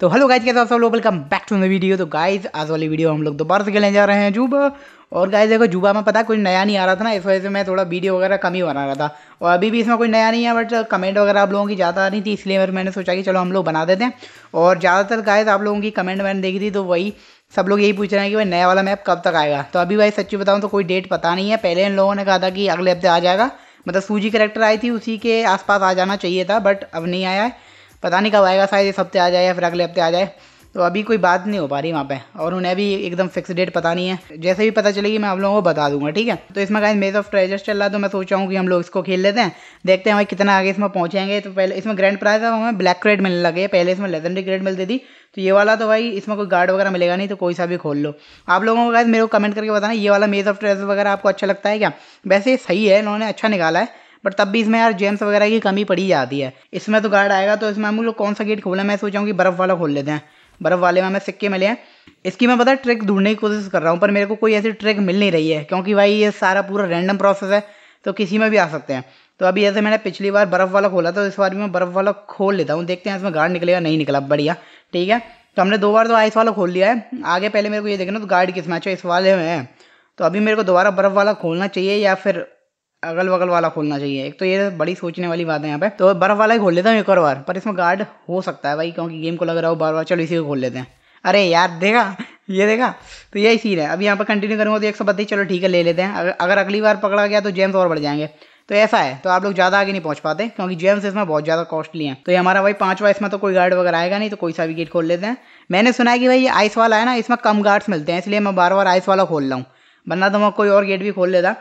तो hello guys कैसे सब लोग welcome back to the video तो गाइज आज वाली वीडियो हम लोग दोबारा से खेलने जा रहे हैं जूबा और गाइज देखो जूबा में पता कुछ नया नहीं आ रहा था ना इस वजह से मैं थोड़ा वीडियो वगैरह कम ही बना रहा था और अभी भी इसमें कोई नया नहीं है बट कमेंट वगैरह आप लोगों की ज़्यादा नहीं थी इसलिए मैंने सोचा कि चलो हम लोग बना देते हैं और ज़्यादातर गाइज आप लोगों की कमेंट मैंने देखी थी तो वही सब लोग यही पूछ रहे हैं कि भाई नया वाला मैप कब तक आएगा तो अभी भाई सच्ची बताऊँ तो कोई डेट पता नहीं है पहले इन लोगों ने कहा था कि अगले हफ्ते आ जाएगा मतलब सूजी करेक्टर आई थी उसी के आसपास आ जाना चाहिए था बट अब नहीं आया है पता नहीं कब आएगा शायद इस हफ्ते आ जाए या फिर अगले हफ्ते आ जाए तो अभी कोई बात नहीं हो पा रही वहाँ पे और उन्हें भी एकदम फिक्स डेट पता नहीं है जैसे भी पता चलेगी मैं आप लोगों को बता दूंगा ठीक है तो इसमें गाइस मेज ऑफ ट्रेजर्स चल रहा है तो मैं सोचा हूँ कि हम लोग इसको खेल लेते हैं देखते हैं भाई कितना आगे इसमें पहुँचेंगे तो पहले इसमें ग्रैंड प्राइज है हमें ब्लैक क्रेड मिलने लगे पहले इसमें लेजेंडरी ग्रेड मिलती थी तो ये वाला तो भाई इसमें कोई गार्ड वगैरह मिलेगा नहीं तो कोई सा भी खोल लो आप लोगों को गाइस मेरे को कमेंट करके बताना ये वाला मेज ऑफ ट्रेजर्स वगैरह आपको अच्छा लगता है क्या वैसे सही है इन्होंने अच्छा निकाला है बट तब भी इसमें यार जेम्स वगैरह की कमी पड़ी जाती है इसमें तो गार्ड आएगा तो इसमें हम लोग कौन सा गेट खोलें मैं सोचा हूँ कि बर्फ़ वाला खोल लेते हैं बर्फ़ वाले में हमें सिक्के मिले हैं इसकी मैं पता ट्रिक ढूंढने की कोशिश कर रहा हूँ पर मेरे को कोई ऐसी ट्रिक मिल नहीं रही है क्योंकि भाई ये सारा पूरा रैंडम प्रोसेस है तो किसी में भी आ सकते हैं तो अभी जैसे मैंने पिछली बार बर्फ़ वाला खोला था तो इस बार भी मैं बर्फ़ वाला खोल लेता हूँ देखते हैं इसमें गार्ड निकलेगा नहीं निकला बढ़िया ठीक है तो हमने दो बार तो आइस वाला खोल लिया है आगे पहले मेरे को ये देखना तो गार्ड किस मैच इस वाले में तो अभी मेरे को दोबारा बर्फ़ वाला खोलना चाहिए या फिर अगल बगल वाला खोलना चाहिए एक तो ये बड़ी सोचने वाली बात है यहाँ पे तो बर्फ वाला ही खोल लेता हूँ एक और बार पर इसमें गार्ड हो सकता है भाई क्योंकि गेम को लग रहा हो बार बार चलो इसी को खोल लेते हैं अरे यार देखा ये देखा तो यही सीन है अब यहाँ पर कंटिन्यू करूँगा तो एक सौ बत्तीस चलो ठीक है ले लेते हैं अगर अगली बार पकड़ा गया तो जेम्स और बढ़ जाएंगे तो ऐसा है तो आप लोग ज़्यादा आगे नहीं पहुँच पाते क्योंकि जेम्स इसमें बहुत ज़्यादा कॉस्टली हैं तो ये हमारा भाई पाँचवा इसमें तो कोई गार्ड वगैरह आएगा नहीं तो कोई सा भी गेट खोल लेते हैं मैंने सुना है कि भाई ये आइस वाला है ना इसमें कम गार्ड्स मिलते हैं इसलिए मैं बार बार आइस वाला खोल रहा हूँ वरना तो मैं कोई और गेट भी खोल लेता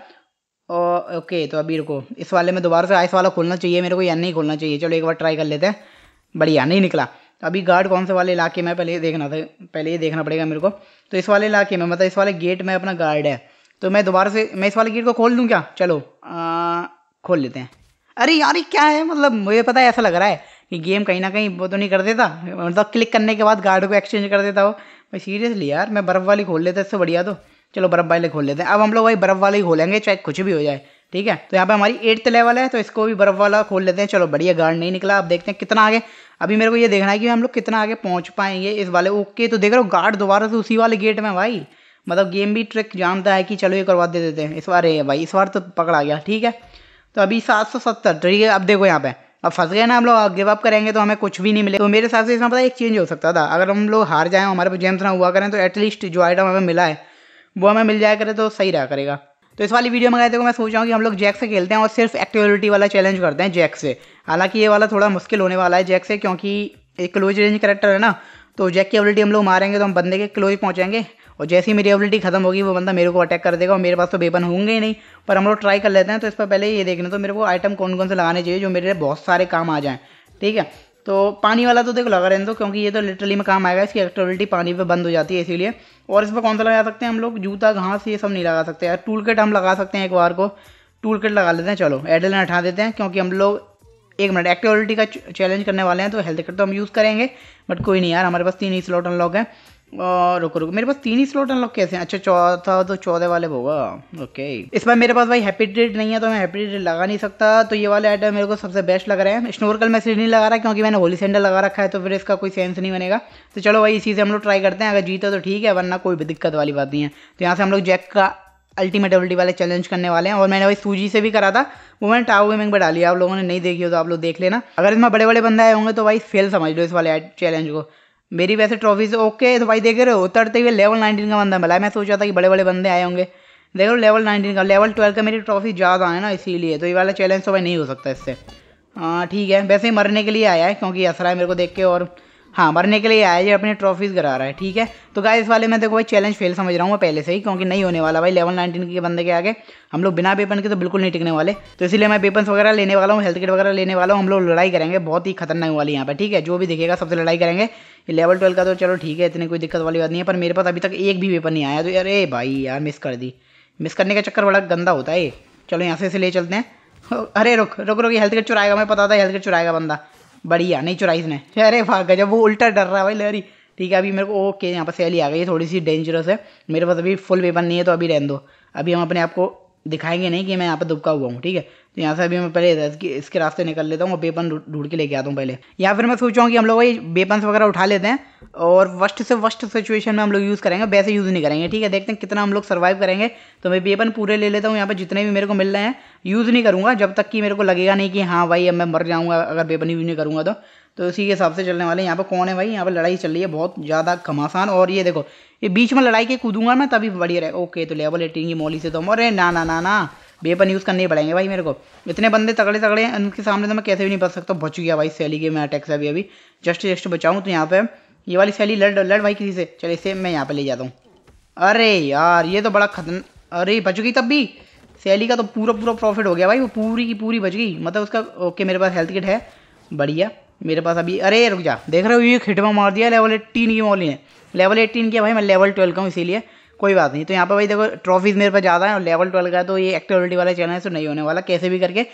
और ओके तो अभी रुको इस वाले में दोबारा से आइस वाला खोलना चाहिए मेरे को या नहीं खोलना चाहिए चलो एक बार ट्राई कर लेते हैं बढ़िया नहीं निकला तो अभी गार्ड कौन से वाले इलाके में पहले देखना था पहले ये देखना पड़ेगा मेरे को तो इस वाले इलाके में मतलब इस वाले गेट में अपना गार्ड है तो मैं दोबारा से मैं इस वाले गेट को खोल दूँ क्या चलो आ, खोल लेते हैं अरे यार क्या है मतलब मुझे पता है ऐसा लग रहा है कि गेम कहीं ना कहीं वो तो नहीं कर देता मतलब क्लिक करने के बाद गार्ड को एक्सचेंज कर देता हो मैं सीरियसली यार मैं बर्फ़ वाली खोल लेता इससे बढ़िया तो चलो बर्फ वाले खोल लेते हैं अब हम लोग वही बर्फ वाले ही खोलेंगे चाहे कुछ भी हो जाए ठीक है तो यहाँ पे हमारी एट्थ लेवल है तो इसको भी बर्फ वाला खोल लेते हैं चलो बढ़िया गार्ड नहीं निकला अब देखते हैं कितना आगे अभी मेरे को ये देखना है कि हम लोग कितना आगे पहुँच पाएंगे इस वाले ओके तो देख रहे हो गार्ड दोबारा से उसी वाले गेट में भाई मतलब गेम भी ट्रिक जानता है कि चलो ये करवा दे देते हैं इस बार है भाई इस बार तो पकड़ा गया ठीक है तो अभी सात सौ सत्तर ठीक है अब देखो यहाँ पे अब फंस गए ना हम लोग गिव अप करेंगे तो हमें कुछ भी नहीं मिले तो मेरे हिसाब से इसमें पता एक चेंज हो सकता था अगर हम लोग हार जाएं हमारे पे जेम्स ना हुआ करें तो एटलीस्ट जो आइटम हमें मिला है वो हमें मिल जाया करे तो सही रहा करेगा तो इस वाली वीडियो में गए देखो मैं सोच रहा हूँ कि हम लोग जैक से खेलते हैं और सिर्फ एक्टिविटी वाला चैलेंज करते हैं जैक से हालांकि ये वाला थोड़ा मुश्किल होने वाला है जैक से क्योंकि एक क्लोज रेंज करेक्टर है ना तो जैक की एबिलिटी हम लोग मारेंगे तो हम बंदे के क्लोज पहुँचेंगे और जैसे ही मेरी एबिलिटी खत्म होगी वो बंदा मेरे को अटैक कर देगा और मेरे पास तो बेबन होंगे ही नहीं पर हम लोग ट्राई कर लेते हैं तो इस पर पहले ये देखना तो मेरे को आइटम कौन कौन से लगाने चाहिए जो मेरे बहुत सारे काम आ जाएँ ठीक है तो पानी वाला तो देखो लगा रहने दो क्योंकि ये तो लिटरली में काम आएगा इसकी एक्टिविटी पानी पे बंद हो जाती है इसीलिए और इस पर कौन सा लगा सकते हैं हम लोग जूता घास ये सब नहीं लगा सकते यार टूल किट हम लगा सकते हैं एक बार को टूल किट लगा लेते हैं चलो एडल हटा देते हैं क्योंकि हम लोग एक मिनट एक्टिविटी का चैलेंज करने वाले हैं तो हेल्थ किट तो हम यूज़ करेंगे बट कोई नहीं यार हमारे पास तीन ही स्लॉट अनलॉक हैं और रुको रुको मेरे पास तीन ही स्लॉट अनलॉक कैसे हैं अच्छा चौथा तो चौदह वाले होगा ओके इस बार मेरे पास भाई हैप्पी डेट नहीं है तो मैं हैप्पी डेट लगा नहीं सकता तो ये वाले आइटम मेरे को सबसे बेस्ट लग रहे हैं स्नोरकल मैं सिर्फ नहीं लगा रहा क्योंकि मैंने होली सेंडर लगा रखा है तो फिर इसका कोई सेंस नहीं बनेगा तो चलो भाई इसी से हम लोग ट्राई करते हैं अगर जीते तो ठीक है वरना कोई भी दिक्कत वाली बात नहीं है तो यहाँ से हम लोग जैक का अल्टीमेट एबिलिटी वाले चैलेंज करने वाले हैं और मैंने भाई सूजी से भी करा था वो मैंने टाव गेमिंग पर डाली आप लोगों ने नहीं देखी हो तो आप लोग देख लेना अगर इसमें बड़े बड़े बंदे आए होंगे तो भाई फेल समझ लो इस वाले चैलेंज को मेरी वैसे ट्रॉफी ओके तो भाई देख रहे हो उतरते हुए लेवल नाइनटीन का बंदा मिला मैं सोच रहा था कि बड़े बड़े बंदे आए होंगे देख हो लेवल नाइनटीन का लेवल ट्वेल्व का मेरी ट्रॉफी ज़्यादा है ना इसीलिए तो ये वाला चैलेंज तो भाई नहीं हो सकता इससे हाँ ठीक है वैसे ही मरने के लिए आया है क्योंकि असरा है मेरे को देख के और हाँ मरने के लिए आया ये अपने ट्रॉफीज़ करा रहा है ठीक है तो गाय इस वाले में देखो भाई चैलेंज फेल समझ रहा हूँ मैं पहले से ही क्योंकि नहीं होने वाला भाई लेवल नाइनटीन के बंदे के आगे हम लोग बिना पेपन के तो बिल्कुल नहीं टिकने वाले तो इसलिए मैं पेपन वगैरह लेने वाला हूँ हेल्थ किट वगैरह लेने वाला हूँ हम लोग लड़ाई करेंगे बहुत ही खतरनाक वाली यहाँ पर ठीक है जो भी दिखेगा सबसे लड़ाई करेंगे लेवल ट्वेल्व का तो चलो ठीक है इतनी कोई दिक्कत वाली बात नहीं है पर मेरे पास अभी तक एक भी पेपर नहीं आया तो अरे भाई यार मिस कर दी मिस करने का चक्कर बड़ा गंदा होता है चलो यहाँ से इसे ले चलते हैं अरे रुक रुक रुक हेल्थ किट चुराएगा मैं पता था हेल्थ किट चुराएगा बंदा बढ़िया नहीं चुरा इसने अरे भाग गया जब वो उल्टा डर रहा है भाई लहरी ठीक है अभी मेरे को ओके यहाँ पर सैली आ गई है थोड़ी सी डेंजरस है मेरे पास अभी फुल वेपन नहीं है तो अभी रहने दो अभी हम अपने आप को दिखाएंगे नहीं कि मैं यहाँ पर दुबका हुआ हूँ ठीक है तो यहाँ से अभी मैं पहले इसके रास्ते निकल लेता हूँ और बेपन ढूंढ के लेके आता हूँ पहले या फिर मैं सोच रहा हूँ कि हम लोग भाई बेपन्स वगैरह उठा लेते हैं और वर्स्ट से वर्स्ट सिचुएशन में हम लोग यूज़ करेंगे वैसे यूज़ नहीं करेंगे ठीक है देखते हैं कितना हम लोग सर्वाइव करेंगे तो मैं बेपन पूरे ले लेता हूँ यहाँ पर जितने भी मेरे को मिल रहे हैं यूज़ नहीं करूँगा जब तक कि मेरे को लगेगा नहीं कि हाँ भाई अब मैं मर जाऊँगा अगर बेपन यूज़ नहीं करूँगा तो तो इसी के हिसाब से चलने वाले यहाँ पर कौन है भाई यहाँ पर लड़ाई चल रही है बहुत ज़्यादा घमासान और ये देखो ये बीच में लड़ाई के कूदूंगा मैं तभी बढ़िया रहे ओके तो लेवल एटीन की मौली से तो हम अरे ना ना ना ना बेपन यूज़ करने पड़ेंगे भाई मेरे को इतने बंदे तगड़े तगड़े हैं उनके सामने तो मैं कैसे भी नहीं बच सकता बच गया भाई सैली के मैं अटैक से अभी अभी जस्ट जस्ट बचाऊँ तो यहाँ पे ये वाली सैली लड़ लड़ भाई किसी से चले इसे मैं यहाँ पे ले जाता हूँ अरे यार ये तो बड़ा खतन अरे बच गई तब भी सैली का तो पूरा पूरा प्रॉफिट हो गया भाई वो पूरी की पूरी बच गई मतलब उसका ओके मेरे पास हेल्थ किट है बढ़िया मेरे पास अभी अरे रुक जा देख रहे हो ये खिटवा मार दिया लेवल एट्टीन की मॉली ने लेवल एट्टीन की भाई मैं लेवल ट्वेल्व का हूँ इसीलिए कोई बात नहीं तो यहाँ पर भाई देखो ट्रॉफीज़ मेरे पास ज़्यादा है और लेवल ट्वेल्व का तो ये एक्टिविटी वाला चैनल है तो नहीं होने वाला कैसे भी करके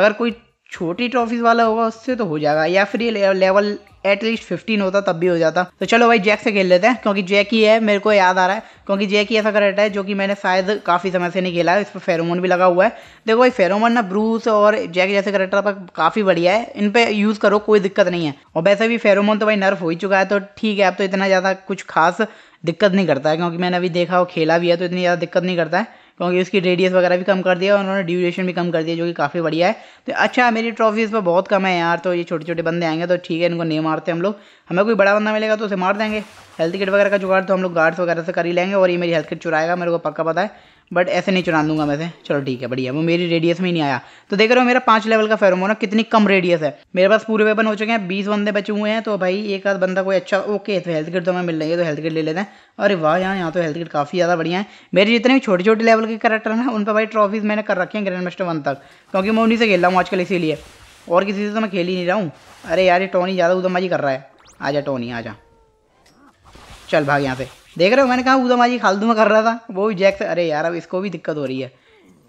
अगर कोई छोटी ट्रॉफीज वाला होगा उससे तो हो जाएगा या फिर ये लेवल एटलीस्ट फिफ्टीन होता तब भी हो जाता तो चलो भाई जैक से खेल लेते हैं क्योंकि जैक ही है मेरे को याद आ रहा है क्योंकि जैक ही ऐसा करेक्ट है जो कि मैंने शायद काफ़ी समय से नहीं खेला है इस पर फेरोमोन भी लगा हुआ है देखो भाई फेरोमोन ना ब्रूस और जैक जैसे करेक्टर पर काफ़ी बढ़िया है इन पर यूज़ करो कोई दिक्कत नहीं है और वैसे भी फेरोमोन तो भाई नर्फ हो ही चुका है तो ठीक है अब तो इतना ज़्यादा कुछ खास दिक्कत नहीं करता है क्योंकि मैंने अभी देखा और खेला भी है तो इतनी ज़्यादा दिक्कत नहीं करता है क्योंकि उसकी रेडियस वगैरह भी कम कर दिया और उन्होंने ड्यूरेशन भी कम कर दिया जो कि काफ़ी बढ़िया है तो अच्छा मेरी ट्रॉफी इस पर बहुत कम है यार तो ये छोटे छोटे बंदे आएंगे तो ठीक है इनको नहीं मारते हम लोग हमें कोई बड़ा बंदा मिलेगा तो उसे मार देंगे हेल्थ किट वगैरह का जुगाड़ तो हम लोग गार्ड्स वगैरह से कर ही लेंगे और ये मेरी हेल्थ किट चुराएगा मेरे को पक्का पता है बट ऐसे नहीं चुना दूंगा मैं से चलो ठीक है बढ़िया वो मेरी रेडियस में ही नहीं आया तो देख रहे हो मेरा पाँच लेवल का फेरोमोन है कितनी कम रेडियस है मेरे पास पूरे वेपन हो चुके हैं बीस बंदे बचे हुए हैं तो भाई एक आध बंदा कोई अच्छा ओके तो हेल्थ किट तो हमें मिल रही है तो हेल्थ किट ले लेते हैं अरे वाह यहाँ यहाँ तो हेल्थ किट काफ़ी ज़्यादा बढ़िया है मेरे जितने भी छोटे छोटे लेवल के करेक्टर हैं उन पर भाई ट्रॉफीज़ मैंने कर रखी हैं ग्रैंड मास्टर वन तक क्योंकि मैं उन्हीं से खेल रहा हूँ आजकल इसीलिए और किसी से तो मैं खेल ही नहीं रहा हूँ अरे यार ये टोनी ज़्यादा उदमाजी कर रहा है आ जा टोनी आ जा चल भाग यहाँ से देख रहे हो मैंने कहा माजी खालतू में कर रहा था वो भी जैक से अरे यार अब इसको भी दिक्कत हो रही है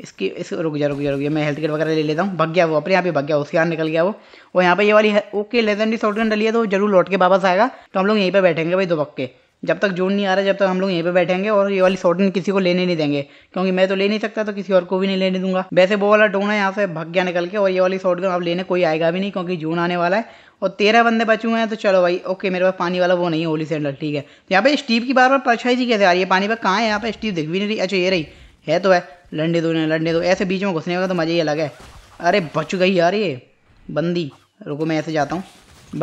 इसकी इस रुक जा रुक जा रुक जा मैं हेल्थ केयर वगैरह ले लेता हूँ भग गया वो अपने यहाँ पे भग गया उसके यहाँ निकल गया वो और यहाँ पे ये वाली ओके लेजन शॉर्ट गन डलिए तो जरूर लौट के वापस आएगा तो हम लोग यहीं पर बैठेंगे भाई दो पक्के जब तक जून नहीं आ रहा जब तक हम लोग यहीं पर बैठेंगे और ये वाली शॉर्ट गन किसी को लेने नहीं देंगे क्योंकि मैं तो ले नहीं सकता तो किसी और को भी नहीं लेने दूंगा वैसे वो वाला डोन है यहाँ से भग गया निकल के और ये वाली शॉर्ट गन अब लेने कोई आएगा भी नहीं क्योंकि जून आने वाला है और तेरह बंदे बचे हुए हैं तो चलो भाई ओके मेरे पास पानी वाला वो नहीं है होली सेंडल ठीक है यहाँ पे स्टीव की बार बार परछाई कैसे आ रही है पानी पर कहाँ है यहाँ पे स्टीव दिख भी नहीं रही अच्छा ये रही है तो है लंडे दो लंडे दो ऐसे बीच में घुसने का तो मज़ा ही अलग है अरे बच गई यार ये बंदी रुको मैं ऐसे जाता हूँ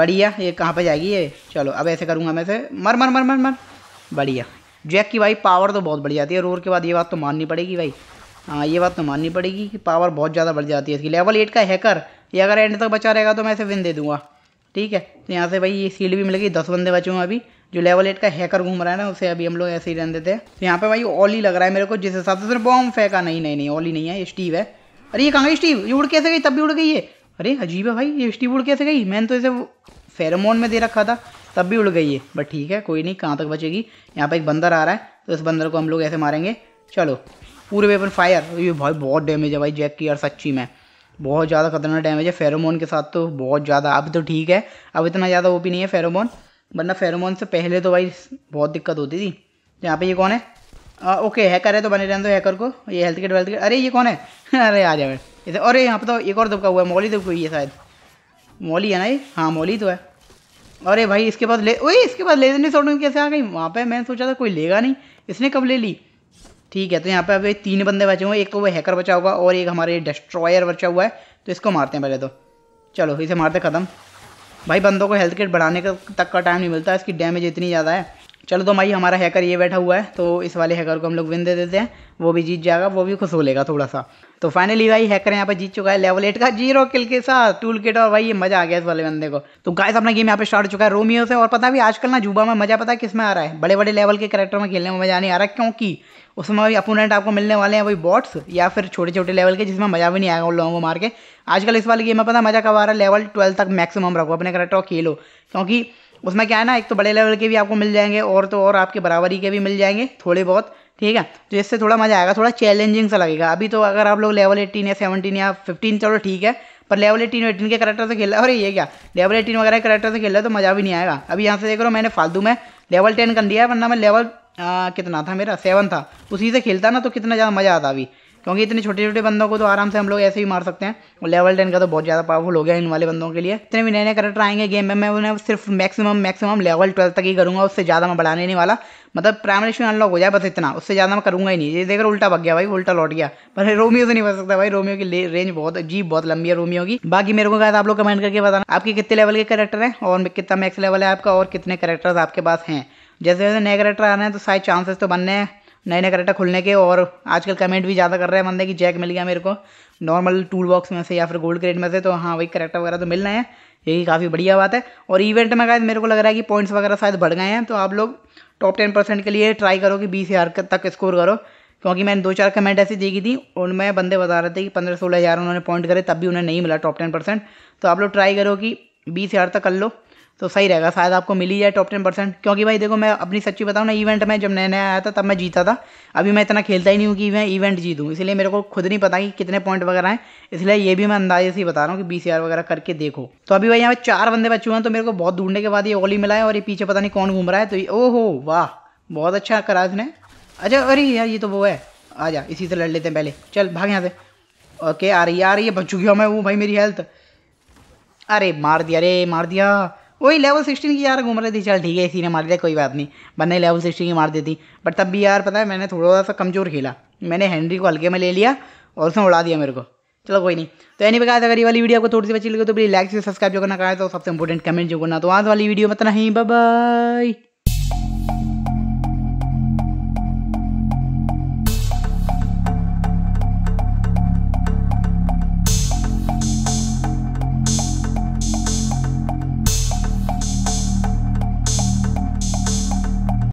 बढ़िया ये कहाँ पर जाएगी ये चलो अब ऐसे करूँगा मैं ऐसे मर मर मर मर मर बढ़िया जैक की भाई पावर तो बहुत बढ़ जाती है रोर के बाद ये बात तो माननी पड़ेगी भाई हाँ ये बात तो माननी पड़ेगी कि पावर बहुत ज़्यादा बढ़ जाती है इसकी लेवल एट का हैकर ये अगर एंड तक बचा रहेगा तो मैं इसे विन दे दूँगा ठीक है तो यहाँ से भाई ये सील भी मिल गई दस बंदे बचे हुए अभी जो लेवल एट का हैकर घूम रहा है ना उसे अभी हम लोग ऐसे ही रहने देते हैं तो यहाँ पे भाई ऑली लग रहा है मेरे को जिस हिसाब से सिर्फ बॉम्ब फेंका नहीं नहीं नहीं ऑली नहीं है ये स्टीव है अरे ये कहाँ गई स्टीव ये उड़ कैसे गई तब भी उड़ गई ये अरे अजीब है भाई ये स्टीव उड़ कैसे गई मैंने तो इसे फेरोमोन में दे रखा था तब भी उड़ गई है बट ठीक है कोई नहीं कहाँ तक बचेगी यहाँ पर एक बंदर आ रहा है तो इस बंदर को हम लोग ऐसे मारेंगे चलो पूरे वेपन फायर ये भाई बहुत डैमेज है भाई जैक की यार सच्ची में बहुत ज़्यादा खतरनाक डैमेज है फेरोमोन के साथ तो बहुत ज़्यादा अब तो ठीक है अब इतना ज़्यादा वो भी नहीं है फेरोमोन वरना फेरोमोन से पहले तो भाई बहुत दिक्कत होती थी यहाँ पे ये कौन है आ, ओके हैकर है तो बने रहने दो हैकर को ये हेल्थ किट वेल्थ किट अरे ये कौन है अरे आ जाए इसे अरे यहाँ पर तो एक और दबका हुआ है मौली दबकी हुई है शायद मौली है ना ये हाँ मौली तो है अरे भाई इसके पास ले ओए इसके पास ले नहीं छोड़ने कैसे आ गई वहाँ पर मैंने सोचा था कोई लेगा नहीं इसने कब ले ली ठीक है तो यहाँ पे अभी तीन बंदे बचे हुए एक तो वो हैकर बचा होगा और एक हमारे डिस्ट्रॉयर बचा हुआ है तो इसको मारते हैं पहले तो चलो इसे मारते ख़त्म भाई बंदों को हेल्थ किट बढ़ाने का तक का टाइम नहीं मिलता इसकी डैमेज इतनी ज़्यादा है चलो तो भाई हमारा हैकर ये बैठा हुआ है तो इस वाले हैकर को हम लोग विन दे देते हैं वो भी जीत जाएगा वो भी खुश हो लेगा थोड़ा सा तो फाइनली भाई हैकर यहाँ पर जीत चुका है लेवल एट का जीरो किल के साथ टूल किट और भाई ये मजा आ गया इस वाले बंदे को तो गाइस अपना गेम यहाँ पे स्टार्ट हो चुका है रोमियो से और पता भी आजकल ना जुबा में मजा पता किस में आ रहा है बड़े बड़े लेवल के करेक्टर में खेलने में मजा नहीं आ रहा क्योंकि उसमें भी अपोनेंट आपको मिलने वाले हैं वही बॉट्स या फिर छोटे छोटे लेवल के जिसमें मजा भी नहीं आएगा उन लोगों को मार के आजकल इस वाले गेम में पता मजा कब आ रहा है लेवल ट्वेल्व तक मैक्सिमम रखो अपने करेक्टर खेलो क्योंकि उसमें क्या है ना एक तो बड़े लेवल के भी आपको मिल जाएंगे और तो और आपके बराबरी के भी मिल जाएंगे थोड़े बहुत ठीक है तो इससे थोड़ा मज़ा आएगा थोड़ा चैलेंजिंग सा लगेगा अभी तो अगर आप लोग लेवल एटीन या सेवनटीन या फिफ्टीन चलो ठीक है पर लेवल एटीन एटीन के करेक्टर से खेला अरे ये क्या लेवल एटीन वगैरह के करेक्टर से खेल तो मज़ा भी नहीं आएगा अभी यहाँ से देख रहा हूँ मैंने फालतू में लेवल टेन कर है वरना मैं लेवल आ, कितना था मेरा सेवन था उसी से खेलता ना तो कितना ज़्यादा मज़ा आता अभी क्योंकि इतने छोटे छोटे बंदों को तो आराम से हम लोग ऐसे ही मार सकते हैं और लेवल टेन का तो बहुत ज़्यादा पावरफुल हो गया इन वाले बंदों के लिए इतने भी नए नए करेक्टर आएंगे गेम में मैं उन्हें सिर्फ मैक्सिमम मैक्सिमम लेवल ट्वेल्व तक ही करूँगा उससे ज़्यादा मैं बढ़ाने नहीं वाला मतलब प्राइमरी स्टोन अनलॉक हो जाए बस इतना उससे ज़्यादा मैं करूँगा ही नहीं ये देखकर उल्टा भग गया भाई उल्टा लौट गया पर रोमियो से नहीं बच सकता भाई रोमियो की रेंज बहुत अजीब बहुत लंबी है रोमियो की बाकी मेरे को कहा आप लोग कमेंट करके बताना आपके कितने लेवल के करेक्टर हैं और कितना मैक्स लेवल है आपका और कितने करेक्टर्स आपके पास हैं जैसे जैसे नए करेक्टर आ रहे हैं तो सारे चांसेस तो बनने हैं नए नए करेक्टर खुलने के और आजकल कमेंट भी ज़्यादा कर रहे हैं बंदे कि जैक मिल गया मेरे को नॉर्मल टूल बॉक्स में से या फिर गोल्ड क्रेड में से तो हाँ वही करेक्टर वगैरह तो मिल रहे हैं यही काफ़ी बढ़िया बात है और इवेंट में शायद मेरे को लग रहा है कि पॉइंट्स वगैरह शायद बढ़ गए हैं तो आप लोग टॉप टेन परसेंट के लिए ट्राई करो कि बीस हज़ार तक स्कोर करो क्योंकि मैंने दो चार कमेंट ऐसी देखी थी उनमें बंदे बता रहे थे कि पंद्रह सोलह हज़ार उन्होंने पॉइंट करे तब भी उन्हें नहीं मिला टॉप टेन परसेंट तो आप लोग ट्राई करो कि बीस हज़ार तक कर लो तो सही रहेगा शायद आपको मिली जाए टॉप टेन परसेंट क्योंकि भाई देखो मैं अपनी सच्ची बताऊँ ना इवेंट में जब नया नया आया था तब मैं जीता था अभी मैं इतना खेलता ही नहीं हूँ कि मैं इवेंट जीतूँ इसलिए मेरे को खुद नहीं पता कि कितने पॉइंट वगैरह हैं इसलिए ये भी मैं अंदाजे से ही बता रहा हूँ कि बी वगैरह करके देखो तो अभी भाई यहाँ पर चार बंदे बच्चे हुए हैं तो मेरे को बहुत ढूंढने के बाद ये ओली मिला है और ये पीछे पता नहीं कौन घूम रहा है तो ओ ओहो वाह बहुत अच्छा करा इसने अच्छा अरे यार ये तो वो है आ जा इसी से लड़ लेते हैं पहले चल भाग यहाँ से ओके आ रही है आ रही है बच चुकी हूँ मैं वो भाई मेरी हेल्थ अरे मार दिया अरे मार दिया वही लेवल सिक्सटीन की यार घूम रही थी चल ठीक है इसी ने मार दिया कोई बात नहीं वरना लेवल सिक्सटीन की मार देती बट तब भी यार पता है मैंने थोड़ा सा कमज़ोर खेला मैंने हैंनरी को हल्के में ले लिया और उसने उड़ा दिया मेरे को चलो कोई नहीं तो एनी बताया अगर ये वाली वीडियो आपको थोड़ी सी अच्छी लगी तो प्लीज लाइक से सब्सक्राइब जो करना कराए तो सबसे इंपॉर्टेंट कमेंट जो करना तो आज वाली वीडियो में नहीं ही बाय